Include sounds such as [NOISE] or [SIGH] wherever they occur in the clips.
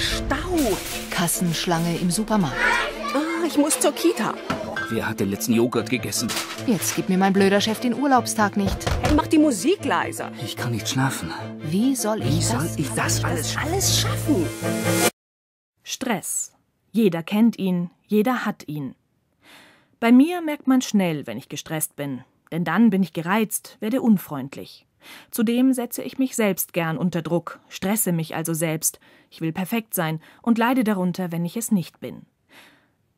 Stau. Kassenschlange im Supermarkt. Ah, ich muss zur Kita. Wer hat den letzten Joghurt gegessen? Jetzt gib mir mein blöder Chef den Urlaubstag nicht. Hey, mach die Musik leiser. Ich kann nicht schlafen. Wie soll ich, Wie soll das, ich das, alles, das alles schaffen? Stress. Jeder kennt ihn, jeder hat ihn. Bei mir merkt man schnell, wenn ich gestresst bin, denn dann bin ich gereizt, werde unfreundlich. Zudem setze ich mich selbst gern unter Druck, stresse mich also selbst, ich will perfekt sein und leide darunter, wenn ich es nicht bin.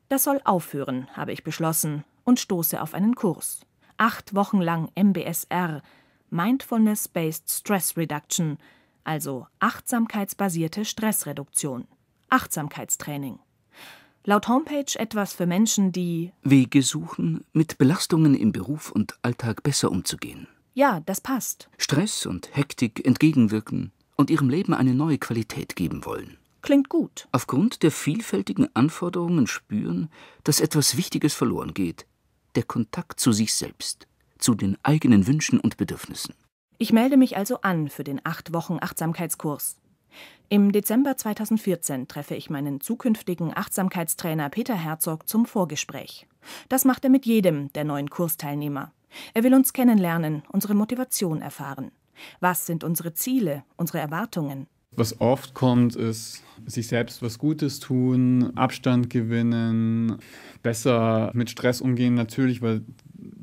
Das soll aufhören, habe ich beschlossen und stoße auf einen Kurs. Acht Wochen lang MBSR, Mindfulness-Based Stress Reduction, also achtsamkeitsbasierte Stressreduktion, Achtsamkeitstraining. Laut Homepage etwas für Menschen, die Wege suchen, mit Belastungen im Beruf und Alltag besser umzugehen. Ja, das passt. Stress und Hektik entgegenwirken und ihrem Leben eine neue Qualität geben wollen. Klingt gut. Aufgrund der vielfältigen Anforderungen spüren, dass etwas Wichtiges verloren geht. Der Kontakt zu sich selbst, zu den eigenen Wünschen und Bedürfnissen. Ich melde mich also an für den acht Wochen Achtsamkeitskurs. Im Dezember 2014 treffe ich meinen zukünftigen Achtsamkeitstrainer Peter Herzog zum Vorgespräch. Das macht er mit jedem der neuen Kursteilnehmer. Er will uns kennenlernen, unsere Motivation erfahren. Was sind unsere Ziele, unsere Erwartungen? Was oft kommt, ist sich selbst was Gutes tun, Abstand gewinnen, besser mit Stress umgehen, natürlich, weil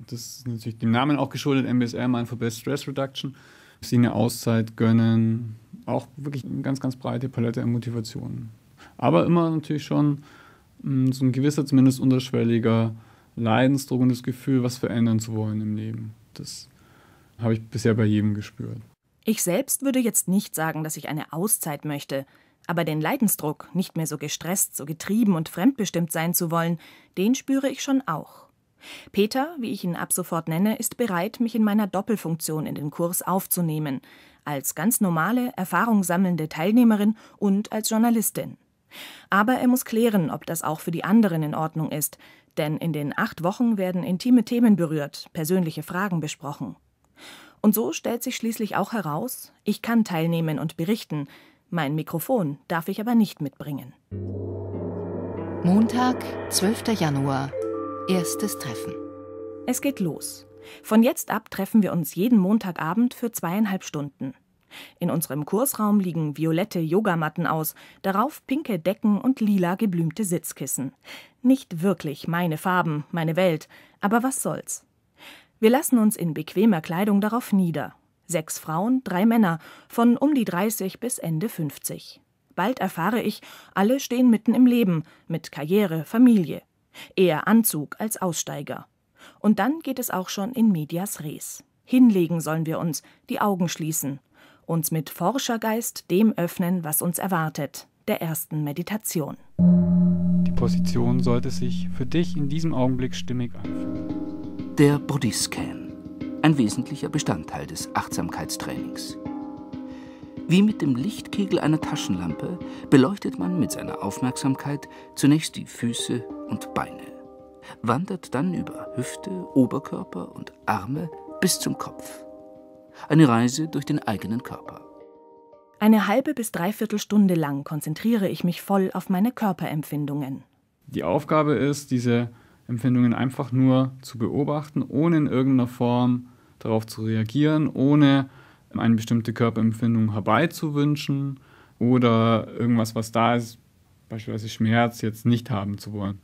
das ist natürlich dem Namen auch geschuldet, MBSR, Mind for Best Stress Reduction. Sie eine Auszeit gönnen, auch wirklich eine ganz, ganz breite Palette an Motivationen. Aber immer natürlich schon mm, so ein gewisser, zumindest unterschwelliger Leidensdruck und das Gefühl, was verändern zu wollen im Leben. Das habe ich bisher bei jedem gespürt. Ich selbst würde jetzt nicht sagen, dass ich eine Auszeit möchte, aber den Leidensdruck, nicht mehr so gestresst, so getrieben und fremdbestimmt sein zu wollen, den spüre ich schon auch. Peter, wie ich ihn ab sofort nenne, ist bereit, mich in meiner Doppelfunktion in den Kurs aufzunehmen, als ganz normale, erfahrungssammelnde Teilnehmerin und als Journalistin. Aber er muss klären, ob das auch für die anderen in Ordnung ist, denn in den acht Wochen werden intime Themen berührt, persönliche Fragen besprochen. Und so stellt sich schließlich auch heraus, ich kann teilnehmen und berichten, mein Mikrofon darf ich aber nicht mitbringen. Montag, 12. Januar, erstes Treffen. Es geht los. Von jetzt ab treffen wir uns jeden Montagabend für zweieinhalb Stunden. In unserem Kursraum liegen violette Yogamatten aus, darauf pinke Decken und lila geblümte Sitzkissen. Nicht wirklich meine Farben, meine Welt, aber was soll's. Wir lassen uns in bequemer Kleidung darauf nieder. Sechs Frauen, drei Männer, von um die 30 bis Ende 50. Bald erfahre ich, alle stehen mitten im Leben, mit Karriere, Familie. Eher Anzug als Aussteiger. Und dann geht es auch schon in medias res. Hinlegen sollen wir uns, die Augen schließen uns mit Forschergeist dem öffnen, was uns erwartet, der ersten Meditation. Die Position sollte sich für dich in diesem Augenblick stimmig anfühlen. Der Bodyscan, ein wesentlicher Bestandteil des Achtsamkeitstrainings. Wie mit dem Lichtkegel einer Taschenlampe beleuchtet man mit seiner Aufmerksamkeit zunächst die Füße und Beine, wandert dann über Hüfte, Oberkörper und Arme bis zum Kopf. Eine Reise durch den eigenen Körper. Eine halbe bis dreiviertel Stunde lang konzentriere ich mich voll auf meine Körperempfindungen. Die Aufgabe ist, diese Empfindungen einfach nur zu beobachten, ohne in irgendeiner Form darauf zu reagieren, ohne eine bestimmte Körperempfindung herbeizuwünschen oder irgendwas, was da ist, beispielsweise Schmerz, jetzt nicht haben zu wollen.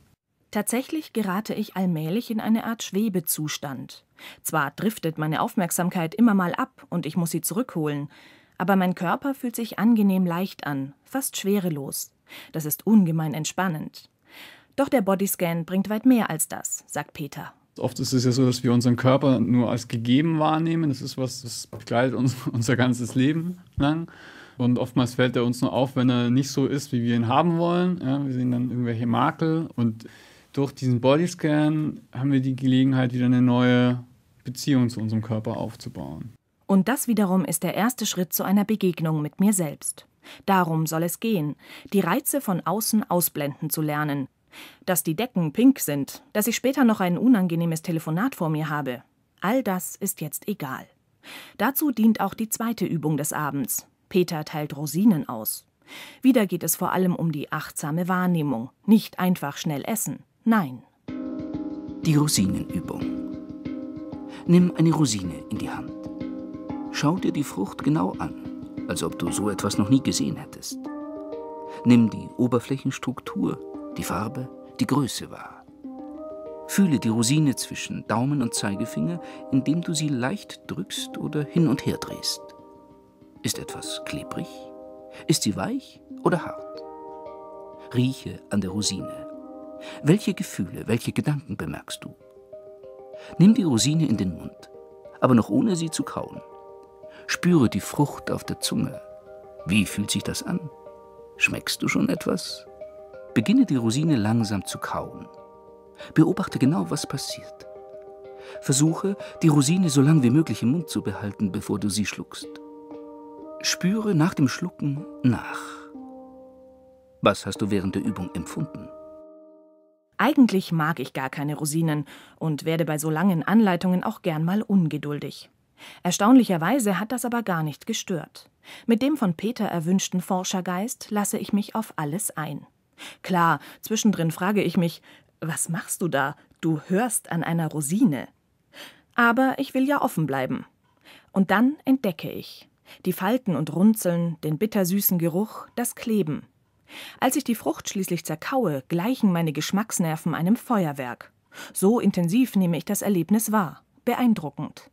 Tatsächlich gerate ich allmählich in eine Art Schwebezustand. Zwar driftet meine Aufmerksamkeit immer mal ab und ich muss sie zurückholen, aber mein Körper fühlt sich angenehm leicht an, fast schwerelos. Das ist ungemein entspannend. Doch der Bodyscan bringt weit mehr als das, sagt Peter. Oft ist es ja so, dass wir unseren Körper nur als gegeben wahrnehmen. Das ist was, das begleitet uns [LAUGHS] unser ganzes Leben lang. Und oftmals fällt er uns nur auf, wenn er nicht so ist, wie wir ihn haben wollen. Ja, wir sehen dann irgendwelche Makel und durch diesen Bodyscan haben wir die Gelegenheit, wieder eine neue Beziehung zu unserem Körper aufzubauen. Und das wiederum ist der erste Schritt zu einer Begegnung mit mir selbst. Darum soll es gehen, die Reize von außen ausblenden zu lernen. Dass die Decken pink sind, dass ich später noch ein unangenehmes Telefonat vor mir habe, all das ist jetzt egal. Dazu dient auch die zweite Übung des Abends. Peter teilt Rosinen aus. Wieder geht es vor allem um die achtsame Wahrnehmung, nicht einfach schnell essen. Nein. Die Rosinenübung. Nimm eine Rosine in die Hand. Schau dir die Frucht genau an, als ob du so etwas noch nie gesehen hättest. Nimm die Oberflächenstruktur, die Farbe, die Größe wahr. Fühle die Rosine zwischen Daumen und Zeigefinger, indem du sie leicht drückst oder hin und her drehst. Ist etwas klebrig? Ist sie weich oder hart? Rieche an der Rosine. Welche Gefühle, welche Gedanken bemerkst du? Nimm die Rosine in den Mund, aber noch ohne sie zu kauen. Spüre die Frucht auf der Zunge. Wie fühlt sich das an? Schmeckst du schon etwas? Beginne die Rosine langsam zu kauen. Beobachte genau, was passiert. Versuche, die Rosine so lange wie möglich im Mund zu behalten, bevor du sie schluckst. Spüre nach dem Schlucken nach. Was hast du während der Übung empfunden? Eigentlich mag ich gar keine Rosinen und werde bei so langen Anleitungen auch gern mal ungeduldig. Erstaunlicherweise hat das aber gar nicht gestört. Mit dem von Peter erwünschten Forschergeist lasse ich mich auf alles ein. Klar, zwischendrin frage ich mich, was machst du da? Du hörst an einer Rosine. Aber ich will ja offen bleiben. Und dann entdecke ich die Falten und Runzeln, den bittersüßen Geruch, das Kleben, als ich die Frucht schließlich zerkaue, gleichen meine Geschmacksnerven einem Feuerwerk. So intensiv nehme ich das Erlebnis wahr. Beeindruckend.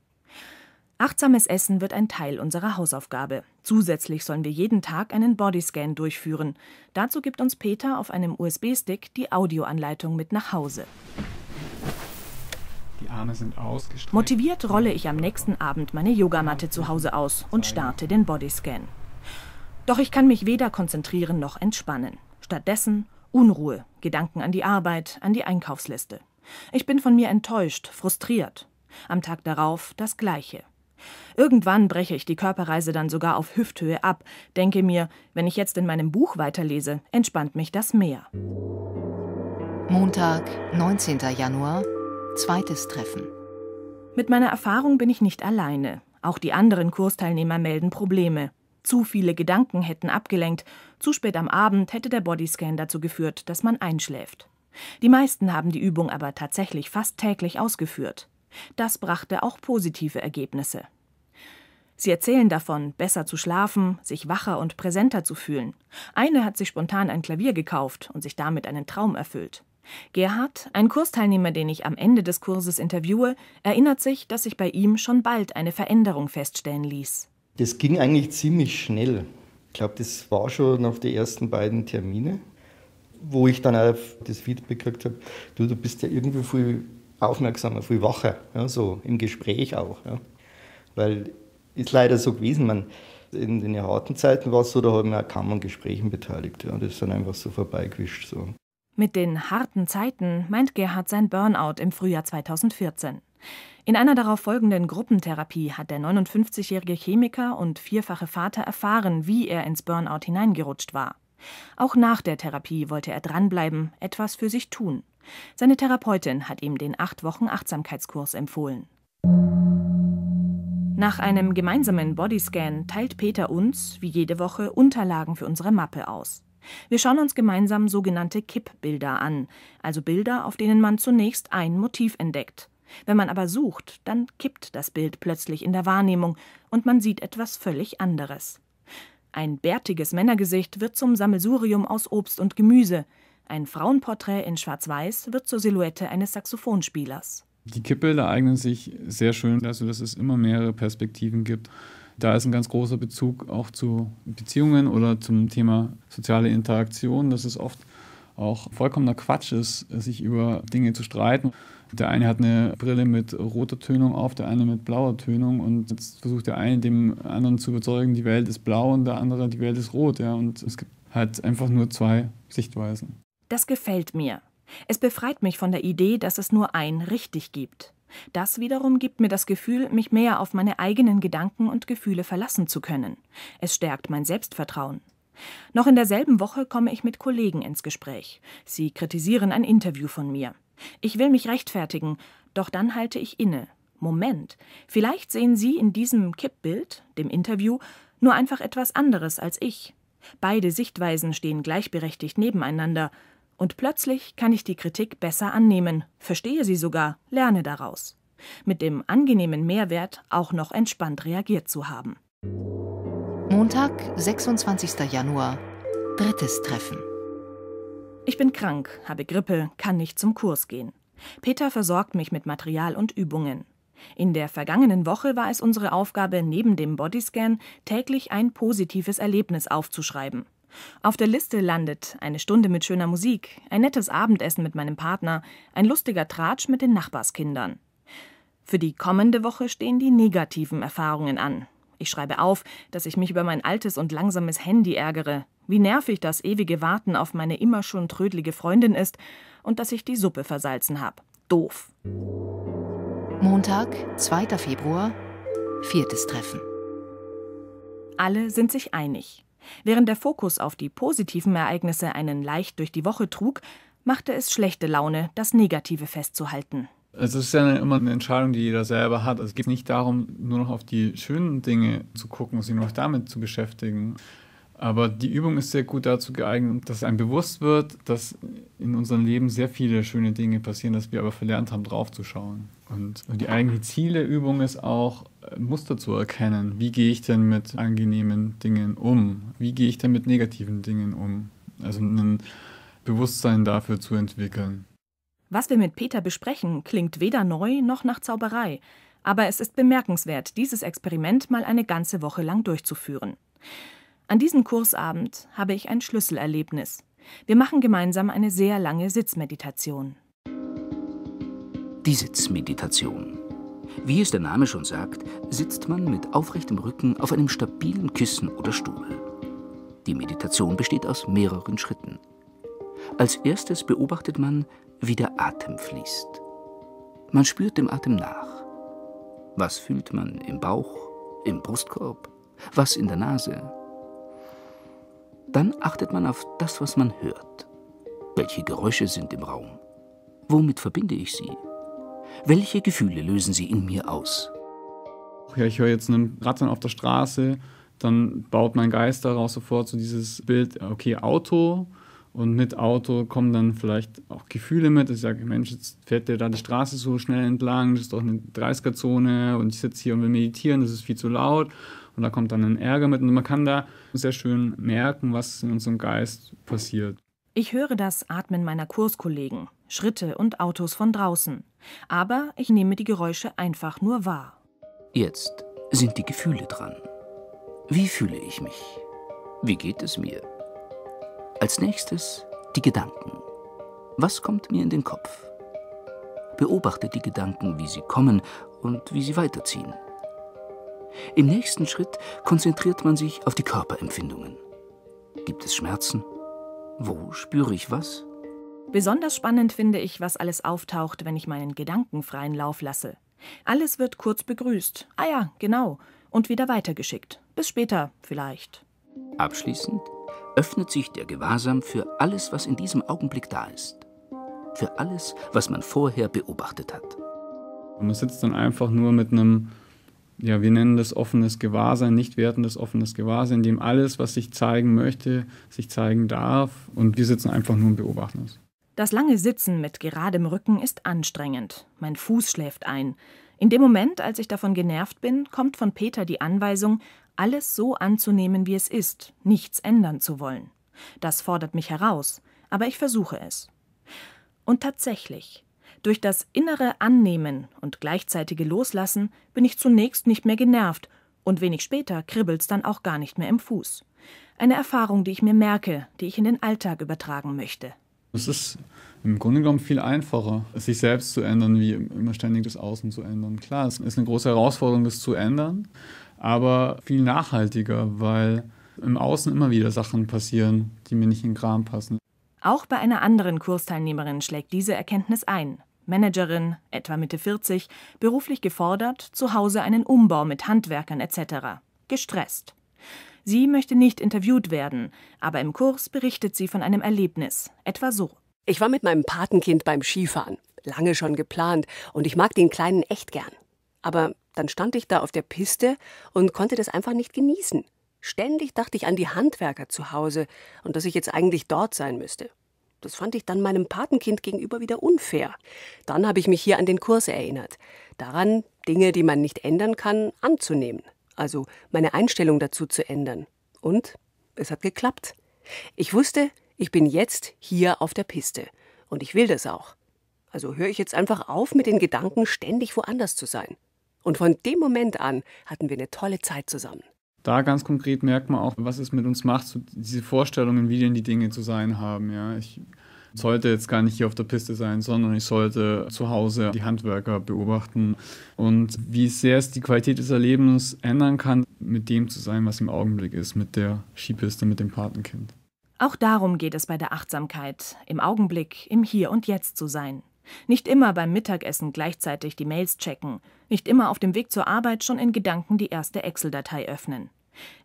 Achtsames Essen wird ein Teil unserer Hausaufgabe. Zusätzlich sollen wir jeden Tag einen Bodyscan durchführen. Dazu gibt uns Peter auf einem USB-Stick die Audioanleitung mit nach Hause. Die Arme sind ausgestreckt. Motiviert rolle ich am nächsten Abend meine Yogamatte zu Hause aus und starte den Bodyscan. Doch ich kann mich weder konzentrieren noch entspannen. Stattdessen Unruhe, Gedanken an die Arbeit, an die Einkaufsliste. Ich bin von mir enttäuscht, frustriert. Am Tag darauf das Gleiche. Irgendwann breche ich die Körperreise dann sogar auf Hüfthöhe ab, denke mir, wenn ich jetzt in meinem Buch weiterlese, entspannt mich das mehr. Montag, 19. Januar, zweites Treffen. Mit meiner Erfahrung bin ich nicht alleine. Auch die anderen Kursteilnehmer melden Probleme. Zu viele Gedanken hätten abgelenkt, zu spät am Abend hätte der Bodyscan dazu geführt, dass man einschläft. Die meisten haben die Übung aber tatsächlich fast täglich ausgeführt. Das brachte auch positive Ergebnisse. Sie erzählen davon, besser zu schlafen, sich wacher und präsenter zu fühlen. Eine hat sich spontan ein Klavier gekauft und sich damit einen Traum erfüllt. Gerhard, ein Kursteilnehmer, den ich am Ende des Kurses interviewe, erinnert sich, dass sich bei ihm schon bald eine Veränderung feststellen ließ. Das ging eigentlich ziemlich schnell. Ich glaube, das war schon auf die ersten beiden Termine, wo ich dann auch das Feedback gekriegt habe, du, du bist ja irgendwie viel aufmerksamer, viel wacher, ja, so im Gespräch auch. Ja. Weil ist leider so gewesen, man, in den harten Zeiten war es so, da habe ich auch kaum an Gesprächen beteiligt. Ja, das ist dann einfach so vorbeigewischt. So. Mit den harten Zeiten meint Gerhard sein Burnout im Frühjahr 2014. In einer darauf folgenden Gruppentherapie hat der 59-jährige Chemiker und vierfache Vater erfahren, wie er ins Burnout hineingerutscht war. Auch nach der Therapie wollte er dranbleiben, etwas für sich tun. Seine Therapeutin hat ihm den acht Wochen Achtsamkeitskurs empfohlen. Nach einem gemeinsamen Bodyscan teilt Peter uns, wie jede Woche, Unterlagen für unsere Mappe aus. Wir schauen uns gemeinsam sogenannte Kippbilder an, also Bilder, auf denen man zunächst ein Motiv entdeckt. Wenn man aber sucht, dann kippt das Bild plötzlich in der Wahrnehmung und man sieht etwas völlig anderes. Ein bärtiges Männergesicht wird zum Sammelsurium aus Obst und Gemüse, ein Frauenporträt in Schwarz-Weiß wird zur Silhouette eines Saxophonspielers. Die Kippbilder eignen sich sehr schön dazu, dass es immer mehrere Perspektiven gibt. Da ist ein ganz großer Bezug auch zu Beziehungen oder zum Thema soziale Interaktion, dass es oft auch vollkommener Quatsch ist, sich über Dinge zu streiten. Der eine hat eine Brille mit roter Tönung auf, der eine mit blauer Tönung und jetzt versucht der eine dem anderen zu überzeugen, die Welt ist blau und der andere, die Welt ist rot. Ja? Und es gibt halt einfach nur zwei Sichtweisen. Das gefällt mir. Es befreit mich von der Idee, dass es nur ein richtig gibt. Das wiederum gibt mir das Gefühl, mich mehr auf meine eigenen Gedanken und Gefühle verlassen zu können. Es stärkt mein Selbstvertrauen. Noch in derselben Woche komme ich mit Kollegen ins Gespräch. Sie kritisieren ein Interview von mir. Ich will mich rechtfertigen, doch dann halte ich inne. Moment, vielleicht sehen Sie in diesem Kippbild, dem Interview, nur einfach etwas anderes als ich. Beide Sichtweisen stehen gleichberechtigt nebeneinander, und plötzlich kann ich die Kritik besser annehmen, verstehe sie sogar, lerne daraus. Mit dem angenehmen Mehrwert, auch noch entspannt reagiert zu haben. Montag, 26. Januar. Drittes Treffen. Ich bin krank, habe Grippe, kann nicht zum Kurs gehen. Peter versorgt mich mit Material und Übungen. In der vergangenen Woche war es unsere Aufgabe, neben dem Bodyscan täglich ein positives Erlebnis aufzuschreiben. Auf der Liste landet eine Stunde mit schöner Musik, ein nettes Abendessen mit meinem Partner, ein lustiger Tratsch mit den Nachbarskindern. Für die kommende Woche stehen die negativen Erfahrungen an. Ich schreibe auf, dass ich mich über mein altes und langsames Handy ärgere, wie nervig das ewige Warten auf meine immer schon trödlige Freundin ist und dass ich die Suppe versalzen habe. Doof. Montag, 2. Februar, viertes Treffen. Alle sind sich einig. Während der Fokus auf die positiven Ereignisse einen leicht durch die Woche trug, machte es schlechte Laune, das Negative festzuhalten. Also es ist ja immer eine Entscheidung, die jeder selber hat. Also es geht nicht darum, nur noch auf die schönen Dinge zu gucken, und sich nur noch damit zu beschäftigen. Aber die Übung ist sehr gut dazu geeignet, dass einem bewusst wird, dass in unserem Leben sehr viele schöne Dinge passieren, dass wir aber verlernt haben, draufzuschauen. Und die eigene Zieleübung ist auch, äh, Muster zu erkennen. Wie gehe ich denn mit angenehmen Dingen um? Wie gehe ich denn mit negativen Dingen um? Also ein Bewusstsein dafür zu entwickeln. Was wir mit Peter besprechen, klingt weder neu noch nach Zauberei, aber es ist bemerkenswert, dieses Experiment mal eine ganze Woche lang durchzuführen. An diesem Kursabend habe ich ein Schlüsselerlebnis. Wir machen gemeinsam eine sehr lange Sitzmeditation. Die Sitzmeditation. Wie es der Name schon sagt, sitzt man mit aufrechtem Rücken auf einem stabilen Kissen oder Stuhl. Die Meditation besteht aus mehreren Schritten. Als erstes beobachtet man, wie der Atem fließt. Man spürt dem Atem nach. Was fühlt man im Bauch, im Brustkorb, was in der Nase? Dann achtet man auf das, was man hört. Welche Geräusche sind im Raum? Womit verbinde ich sie? Welche Gefühle lösen sie in mir aus? Ja, ich höre jetzt einen Rattern auf der Straße, dann baut mein Geist daraus sofort so dieses Bild, okay, Auto, und mit Auto kommen dann vielleicht auch Gefühle mit. Ich sage, Mensch, jetzt fährt der da die Straße so schnell entlang, das ist doch eine 30er-Zone und ich sitze hier und will meditieren, das ist viel zu laut. Und da kommt dann ein Ärger mit. Und man kann da sehr schön merken, was in unserem Geist passiert. Ich höre das Atmen meiner Kurskollegen, Schritte und Autos von draußen. Aber ich nehme die Geräusche einfach nur wahr. Jetzt sind die Gefühle dran. Wie fühle ich mich? Wie geht es mir? Als nächstes die Gedanken. Was kommt mir in den Kopf? Beobachte die Gedanken, wie sie kommen und wie sie weiterziehen. Im nächsten Schritt konzentriert man sich auf die Körperempfindungen. Gibt es Schmerzen? Wo spüre ich was? Besonders spannend finde ich, was alles auftaucht, wenn ich meinen Gedanken freien Lauf lasse. Alles wird kurz begrüßt. Ah ja, genau. Und wieder weitergeschickt. Bis später vielleicht. Abschließend öffnet sich der Gewahrsam für alles, was in diesem Augenblick da ist. Für alles, was man vorher beobachtet hat. Man sitzt dann einfach nur mit einem, ja, wir nennen das offenes Gewahrsein, nicht wertendes offenes Gewahrsein, in dem alles, was sich zeigen möchte, sich zeigen darf. Und wir sitzen einfach nur und beobachten es. Das lange Sitzen mit geradem Rücken ist anstrengend. Mein Fuß schläft ein. In dem Moment, als ich davon genervt bin, kommt von Peter die Anweisung, alles so anzunehmen, wie es ist, nichts ändern zu wollen. Das fordert mich heraus, aber ich versuche es. Und tatsächlich, durch das innere Annehmen und gleichzeitige Loslassen bin ich zunächst nicht mehr genervt und wenig später kribbelt's dann auch gar nicht mehr im Fuß. Eine Erfahrung, die ich mir merke, die ich in den Alltag übertragen möchte. Es ist im Grunde genommen viel einfacher, sich selbst zu ändern, wie immer ständig das Außen zu ändern. Klar, es ist eine große Herausforderung, das zu ändern aber viel nachhaltiger, weil im Außen immer wieder Sachen passieren, die mir nicht in den Kram passen. Auch bei einer anderen Kursteilnehmerin schlägt diese Erkenntnis ein. Managerin, etwa Mitte 40, beruflich gefordert, zu Hause einen Umbau mit Handwerkern etc. Gestresst. Sie möchte nicht interviewt werden, aber im Kurs berichtet sie von einem Erlebnis, etwa so. Ich war mit meinem Patenkind beim Skifahren, lange schon geplant, und ich mag den Kleinen echt gern. Aber dann stand ich da auf der Piste und konnte das einfach nicht genießen. Ständig dachte ich an die Handwerker zu Hause und dass ich jetzt eigentlich dort sein müsste. Das fand ich dann meinem Patenkind gegenüber wieder unfair. Dann habe ich mich hier an den Kurs erinnert. Daran, Dinge, die man nicht ändern kann, anzunehmen. Also meine Einstellung dazu zu ändern. Und es hat geklappt. Ich wusste, ich bin jetzt hier auf der Piste. Und ich will das auch. Also höre ich jetzt einfach auf, mit den Gedanken ständig woanders zu sein. Und von dem Moment an hatten wir eine tolle Zeit zusammen. Da ganz konkret merkt man auch, was es mit uns macht, so diese Vorstellungen, wie denn die Dinge zu sein haben. Ja, ich sollte jetzt gar nicht hier auf der Piste sein, sondern ich sollte zu Hause die Handwerker beobachten und wie sehr es die Qualität des Erlebens ändern kann, mit dem zu sein, was im Augenblick ist, mit der Skipiste, mit dem Patenkind. Auch darum geht es bei der Achtsamkeit, im Augenblick, im Hier und Jetzt zu sein. Nicht immer beim Mittagessen gleichzeitig die Mails checken, nicht immer auf dem Weg zur Arbeit schon in Gedanken die erste Excel-Datei öffnen.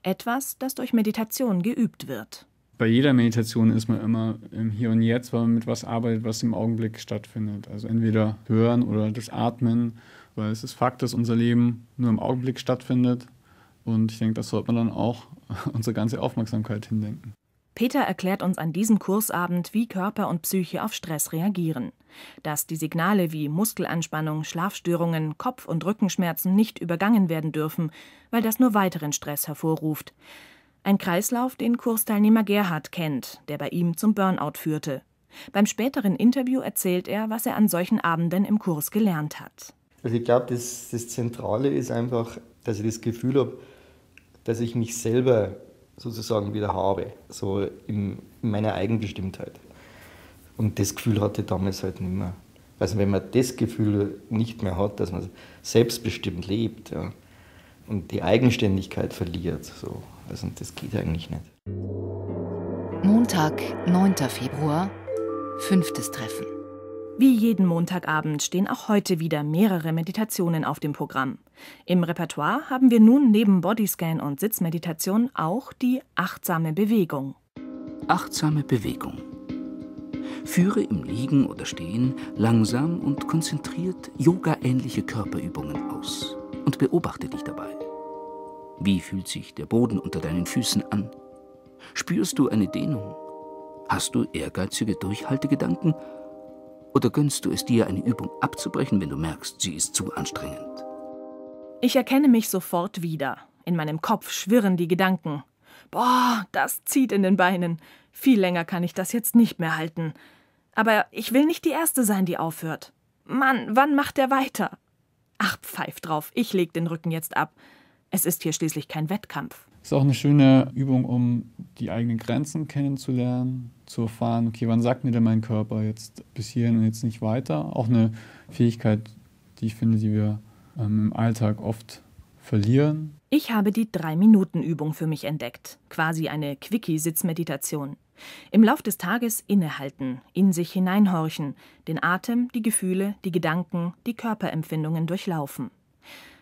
Etwas, das durch Meditation geübt wird. Bei jeder Meditation ist man immer im Hier und Jetzt, weil man mit was arbeitet, was im Augenblick stattfindet. Also entweder hören oder das Atmen, weil es ist Fakt, dass unser Leben nur im Augenblick stattfindet. Und ich denke, das sollte man dann auch [LAUGHS] unsere ganze Aufmerksamkeit hindenken. Peter erklärt uns an diesem Kursabend, wie Körper und Psyche auf Stress reagieren. Dass die Signale wie Muskelanspannung, Schlafstörungen, Kopf- und Rückenschmerzen nicht übergangen werden dürfen, weil das nur weiteren Stress hervorruft. Ein Kreislauf, den Kursteilnehmer Gerhard kennt, der bei ihm zum Burnout führte. Beim späteren Interview erzählt er, was er an solchen Abenden im Kurs gelernt hat. Also ich glaube, das, das Zentrale ist einfach, dass ich das Gefühl habe, dass ich mich selber sozusagen wieder habe, so in meiner Eigenbestimmtheit. Und das Gefühl hatte damals halt nicht mehr. Also wenn man das Gefühl nicht mehr hat, dass man selbstbestimmt lebt ja, und die Eigenständigkeit verliert, so. also das geht eigentlich nicht. Montag, 9. Februar, fünftes Treffen. Wie jeden Montagabend stehen auch heute wieder mehrere Meditationen auf dem Programm. Im Repertoire haben wir nun neben Bodyscan und Sitzmeditation auch die achtsame Bewegung. Achtsame Bewegung. Führe im Liegen oder Stehen langsam und konzentriert yoga-ähnliche Körperübungen aus und beobachte dich dabei. Wie fühlt sich der Boden unter deinen Füßen an? Spürst du eine Dehnung? Hast du ehrgeizige Durchhaltegedanken oder gönnst du es dir, eine Übung abzubrechen, wenn du merkst, sie ist zu anstrengend? Ich erkenne mich sofort wieder. In meinem Kopf schwirren die Gedanken. Boah, das zieht in den Beinen. Viel länger kann ich das jetzt nicht mehr halten. Aber ich will nicht die Erste sein, die aufhört. Mann, wann macht der weiter? Ach, pfeif drauf, ich leg den Rücken jetzt ab. Es ist hier schließlich kein Wettkampf. Es Ist auch eine schöne Übung, um die eigenen Grenzen kennenzulernen, zu erfahren, okay, wann sagt mir denn mein Körper jetzt bis hierhin und jetzt nicht weiter? Auch eine Fähigkeit, die ich finde, die wir ähm, im Alltag oft verlieren. Ich habe die Drei-Minuten-Übung für mich entdeckt, quasi eine Quickie-Sitzmeditation. Im Lauf des Tages innehalten, in sich hineinhorchen, den Atem, die Gefühle, die Gedanken, die Körperempfindungen durchlaufen.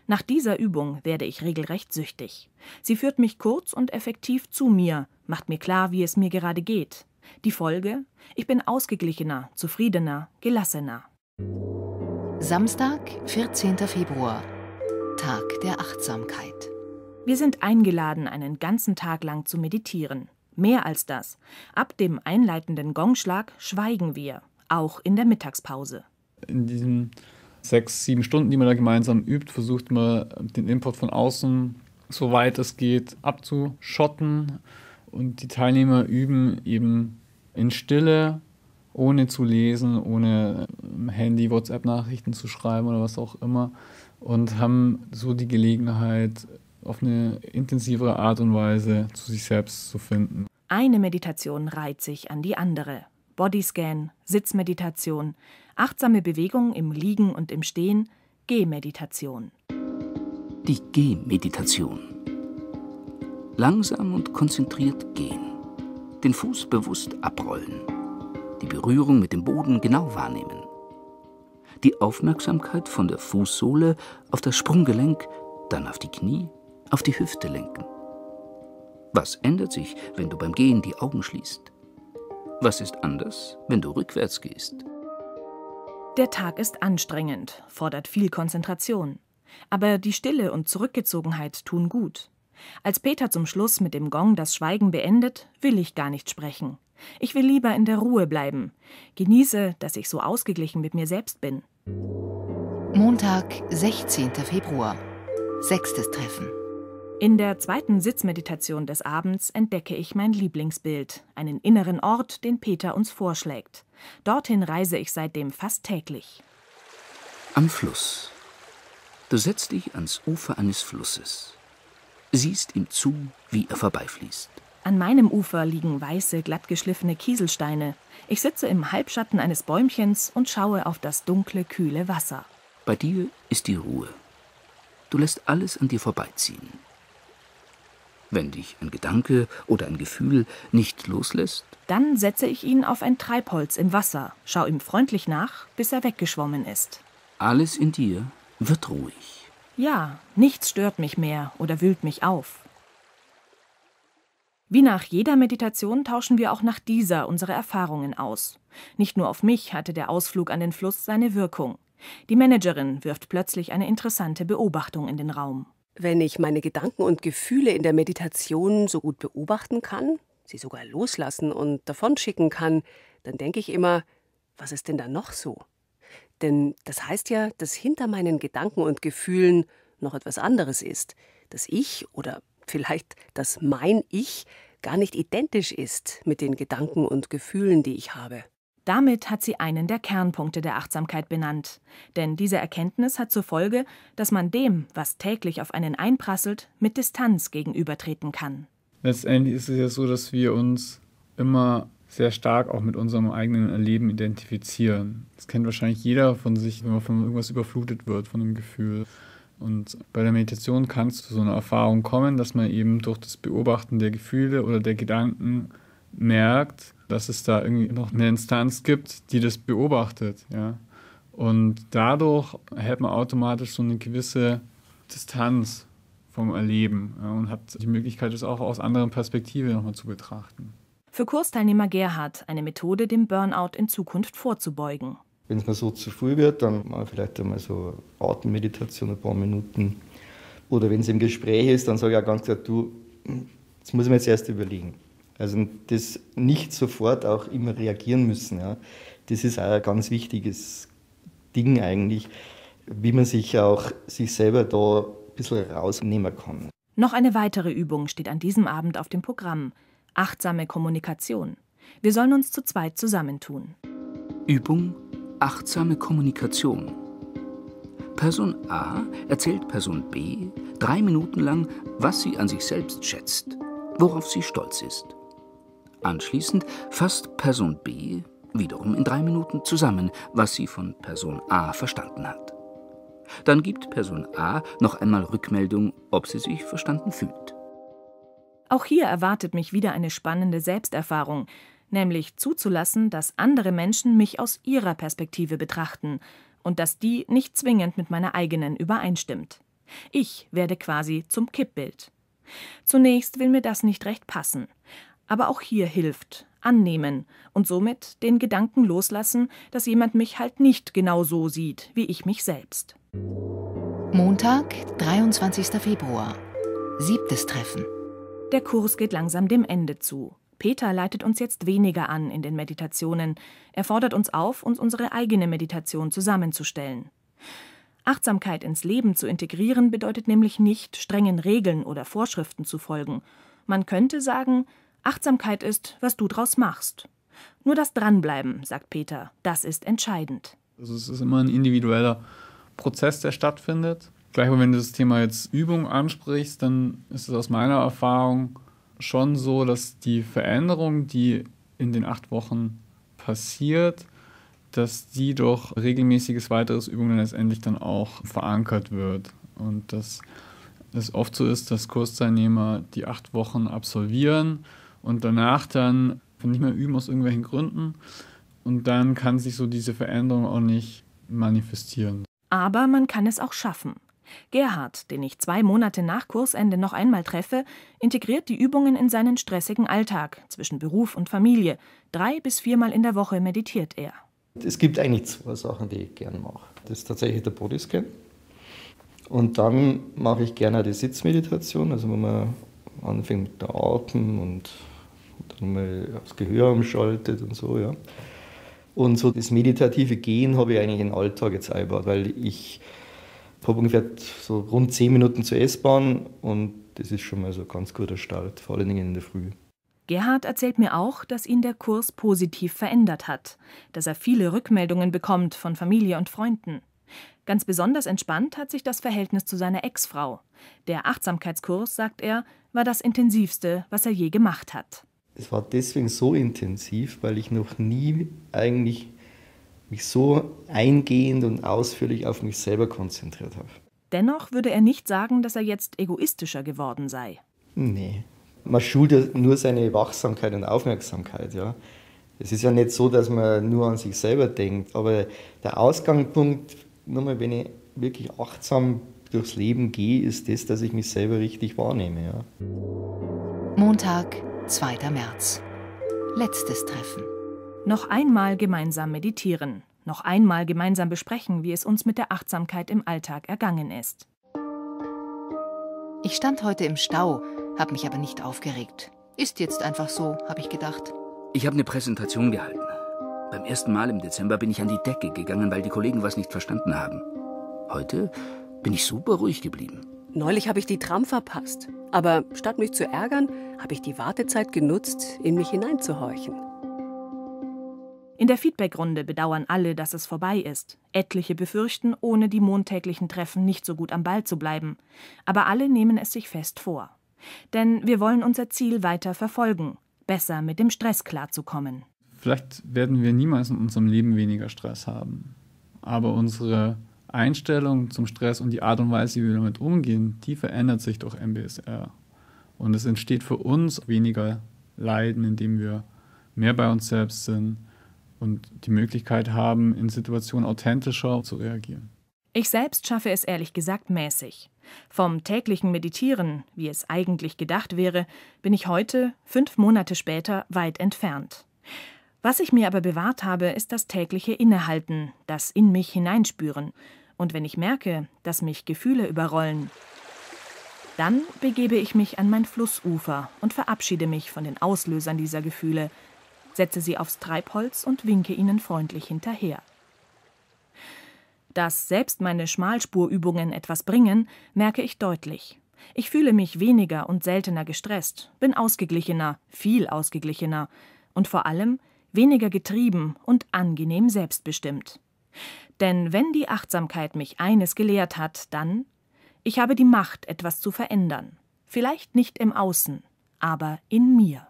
Nach dieser Übung werde ich regelrecht süchtig. Sie führt mich kurz und effektiv zu mir, macht mir klar, wie es mir gerade geht. Die Folge? Ich bin ausgeglichener, zufriedener, gelassener. Samstag, 14. Februar, Tag der Achtsamkeit. Wir sind eingeladen, einen ganzen Tag lang zu meditieren. Mehr als das. Ab dem einleitenden Gongschlag schweigen wir, auch in der Mittagspause. In diesem sechs, sieben Stunden, die man da gemeinsam übt, versucht man den Input von außen, soweit es geht, abzuschotten. Und die Teilnehmer üben eben in Stille, ohne zu lesen, ohne ähm, Handy, WhatsApp-Nachrichten zu schreiben oder was auch immer. Und haben so die Gelegenheit, auf eine intensivere Art und Weise zu sich selbst zu finden. Eine Meditation reiht sich an die andere. Bodyscan, Sitzmeditation, achtsame Bewegung im Liegen und im Stehen, Gehmeditation. Die Gehmeditation. Langsam und konzentriert gehen. Den Fuß bewusst abrollen. Die Berührung mit dem Boden genau wahrnehmen. Die Aufmerksamkeit von der Fußsohle auf das Sprunggelenk, dann auf die Knie, auf die Hüfte lenken. Was ändert sich, wenn du beim Gehen die Augen schließt? Was ist anders, wenn du rückwärts gehst? Der Tag ist anstrengend, fordert viel Konzentration. Aber die Stille und Zurückgezogenheit tun gut. Als Peter zum Schluss mit dem Gong das Schweigen beendet, will ich gar nicht sprechen. Ich will lieber in der Ruhe bleiben. Genieße, dass ich so ausgeglichen mit mir selbst bin. Montag, 16. Februar. Sechstes Treffen. In der zweiten Sitzmeditation des Abends entdecke ich mein Lieblingsbild, einen inneren Ort, den Peter uns vorschlägt. Dorthin reise ich seitdem fast täglich. Am Fluss. Du setzt dich ans Ufer eines Flusses, siehst ihm zu, wie er vorbeifließt. An meinem Ufer liegen weiße, glattgeschliffene Kieselsteine. Ich sitze im Halbschatten eines Bäumchens und schaue auf das dunkle, kühle Wasser. Bei dir ist die Ruhe. Du lässt alles an dir vorbeiziehen wenn dich ein Gedanke oder ein Gefühl nicht loslässt? Dann setze ich ihn auf ein Treibholz im Wasser, schau ihm freundlich nach, bis er weggeschwommen ist. Alles in dir wird ruhig. Ja, nichts stört mich mehr oder wühlt mich auf. Wie nach jeder Meditation tauschen wir auch nach dieser unsere Erfahrungen aus. Nicht nur auf mich hatte der Ausflug an den Fluss seine Wirkung. Die Managerin wirft plötzlich eine interessante Beobachtung in den Raum. Wenn ich meine Gedanken und Gefühle in der Meditation so gut beobachten kann, sie sogar loslassen und davonschicken kann, dann denke ich immer, was ist denn da noch so? Denn das heißt ja, dass hinter meinen Gedanken und Gefühlen noch etwas anderes ist, dass ich oder vielleicht das mein Ich gar nicht identisch ist mit den Gedanken und Gefühlen, die ich habe. Damit hat sie einen der Kernpunkte der Achtsamkeit benannt, denn diese Erkenntnis hat zur Folge, dass man dem, was täglich auf einen einprasselt, mit Distanz gegenübertreten kann. Letztendlich ist es ja so, dass wir uns immer sehr stark auch mit unserem eigenen Erleben identifizieren. Das kennt wahrscheinlich jeder von sich, wenn man von irgendwas überflutet wird, von einem Gefühl. Und bei der Meditation kann es zu so einer Erfahrung kommen, dass man eben durch das Beobachten der Gefühle oder der Gedanken merkt, dass es da irgendwie noch eine Instanz gibt, die das beobachtet. Ja? Und dadurch erhält man automatisch so eine gewisse Distanz vom Erleben ja, und hat die Möglichkeit, es auch aus anderen Perspektiven nochmal zu betrachten. Für Kursteilnehmer Gerhard eine Methode, dem Burnout in Zukunft vorzubeugen. Wenn es mir so zu früh wird, dann mal vielleicht einmal so Atemmeditation ein paar Minuten. Oder wenn es im Gespräch ist, dann sage ich auch ganz klar, du, das muss ich mir jetzt erst überlegen. Also das nicht sofort auch immer reagieren müssen. Ja. Das ist auch ein ganz wichtiges Ding eigentlich, wie man sich auch sich selber da ein bisschen rausnehmen kann. Noch eine weitere Übung steht an diesem Abend auf dem Programm. Achtsame Kommunikation. Wir sollen uns zu zweit zusammentun. Übung Achtsame Kommunikation. Person A erzählt Person B drei Minuten lang, was sie an sich selbst schätzt, worauf sie stolz ist. Anschließend fasst Person B wiederum in drei Minuten zusammen, was sie von Person A verstanden hat. Dann gibt Person A noch einmal Rückmeldung, ob sie sich verstanden fühlt. Auch hier erwartet mich wieder eine spannende Selbsterfahrung, nämlich zuzulassen, dass andere Menschen mich aus ihrer Perspektive betrachten und dass die nicht zwingend mit meiner eigenen übereinstimmt. Ich werde quasi zum Kippbild. Zunächst will mir das nicht recht passen. Aber auch hier hilft annehmen und somit den Gedanken loslassen, dass jemand mich halt nicht genau so sieht, wie ich mich selbst. Montag, 23. Februar. Siebtes Treffen. Der Kurs geht langsam dem Ende zu. Peter leitet uns jetzt weniger an in den Meditationen. Er fordert uns auf, uns unsere eigene Meditation zusammenzustellen. Achtsamkeit ins Leben zu integrieren bedeutet nämlich nicht, strengen Regeln oder Vorschriften zu folgen. Man könnte sagen, Achtsamkeit ist, was du draus machst. Nur das Dranbleiben, sagt Peter, das ist entscheidend. Also es ist immer ein individueller Prozess, der stattfindet. Gleichwohl, wenn du das Thema jetzt Übung ansprichst, dann ist es aus meiner Erfahrung schon so, dass die Veränderung, die in den acht Wochen passiert, dass die durch regelmäßiges weiteres Übung dann letztendlich dann auch verankert wird. Und dass es oft so ist, dass Kursteilnehmer die acht Wochen absolvieren, und danach dann nicht mehr üben aus irgendwelchen Gründen und dann kann sich so diese Veränderung auch nicht manifestieren. Aber man kann es auch schaffen. Gerhard, den ich zwei Monate nach Kursende noch einmal treffe, integriert die Übungen in seinen stressigen Alltag zwischen Beruf und Familie. Drei bis viermal in der Woche meditiert er. Es gibt eigentlich zwei Sachen, die ich gern mache. Das ist tatsächlich der Bodyscan. Und dann mache ich gerne die Sitzmeditation, also wenn man anfängt mit der Atem und dann mal das Gehör umschaltet und so, ja. Und so das meditative Gehen habe ich eigentlich in den Alltag jetzt eingebaut, weil ich habe ungefähr so rund zehn Minuten zur S-Bahn und das ist schon mal so ein ganz guter Start, vor allen Dingen in der Früh. Gerhard erzählt mir auch, dass ihn der Kurs positiv verändert hat, dass er viele Rückmeldungen bekommt von Familie und Freunden. Ganz besonders entspannt hat sich das Verhältnis zu seiner Ex-Frau. Der Achtsamkeitskurs, sagt er, war das intensivste, was er je gemacht hat es war deswegen so intensiv, weil ich noch nie eigentlich mich so eingehend und ausführlich auf mich selber konzentriert habe. Dennoch würde er nicht sagen, dass er jetzt egoistischer geworden sei. Nee. Man schult ja nur seine Wachsamkeit und Aufmerksamkeit, ja. Es ist ja nicht so, dass man nur an sich selber denkt, aber der Ausgangspunkt, nochmal, wenn ich wirklich achtsam durchs Leben gehe, ist das, dass ich mich selber richtig wahrnehme. Ja. Montag, 2. März. Letztes Treffen. Noch einmal gemeinsam meditieren, noch einmal gemeinsam besprechen, wie es uns mit der Achtsamkeit im Alltag ergangen ist. Ich stand heute im Stau, habe mich aber nicht aufgeregt. Ist jetzt einfach so, habe ich gedacht. Ich habe eine Präsentation gehalten. Beim ersten Mal im Dezember bin ich an die Decke gegangen, weil die Kollegen was nicht verstanden haben. Heute bin ich super ruhig geblieben. Neulich habe ich die Tram verpasst. Aber statt mich zu ärgern, habe ich die Wartezeit genutzt, in mich hineinzuhorchen. In der Feedbackrunde bedauern alle, dass es vorbei ist. Etliche befürchten, ohne die montäglichen Treffen nicht so gut am Ball zu bleiben. Aber alle nehmen es sich fest vor. Denn wir wollen unser Ziel weiter verfolgen, besser mit dem Stress klarzukommen. Vielleicht werden wir niemals in unserem Leben weniger Stress haben. Aber unsere Einstellung zum Stress und die Art und Weise, wie wir damit umgehen, die verändert sich durch MBSR. Und es entsteht für uns weniger Leiden, indem wir mehr bei uns selbst sind und die Möglichkeit haben, in Situationen authentischer zu reagieren. Ich selbst schaffe es ehrlich gesagt mäßig. Vom täglichen Meditieren, wie es eigentlich gedacht wäre, bin ich heute, fünf Monate später, weit entfernt. Was ich mir aber bewahrt habe, ist das tägliche Innehalten, das in mich hineinspüren. Und wenn ich merke, dass mich Gefühle überrollen, dann begebe ich mich an mein Flussufer und verabschiede mich von den Auslösern dieser Gefühle, setze sie aufs Treibholz und winke ihnen freundlich hinterher. Dass selbst meine Schmalspurübungen etwas bringen, merke ich deutlich. Ich fühle mich weniger und seltener gestresst, bin ausgeglichener, viel ausgeglichener und vor allem weniger getrieben und angenehm selbstbestimmt. Denn wenn die Achtsamkeit mich eines gelehrt hat, dann ich habe die Macht, etwas zu verändern, vielleicht nicht im Außen, aber in mir.